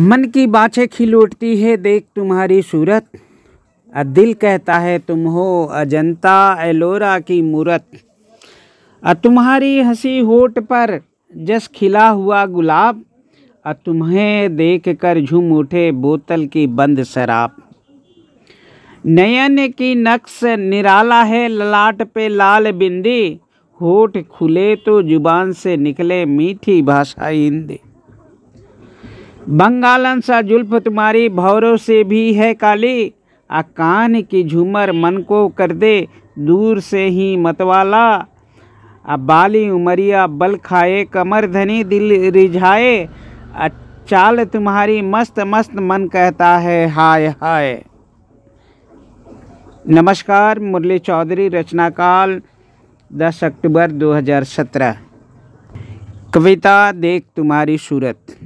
मन की बाछे खिल उठती है देख तुम्हारी सूरत दिल कहता है तुम हो अजंता एलोरा की मूरत तुम्हारी हंसी होठ पर जस खिला हुआ गुलाब और तुम्हें देख कर झूम उठे बोतल की बंद शराब नयन की नक्श निराला है ललाट पे लाल बिंदी होठ खुले तो जुबान से निकले मीठी भाषा हिंदी बंगालन सा जुल्फ तुम्हारी भौरों से भी है काली आ कान की झूमर मन को कर दे दूर से ही मतवाला आ बाली उमरिया बल खाए कमर धनी दिल रिझाए चाल तुम्हारी मस्त मस्त मन कहता है हाय हाय नमस्कार मुरली चौधरी रचनाकाल 10 अक्टूबर 2017 कविता देख तुम्हारी सूरत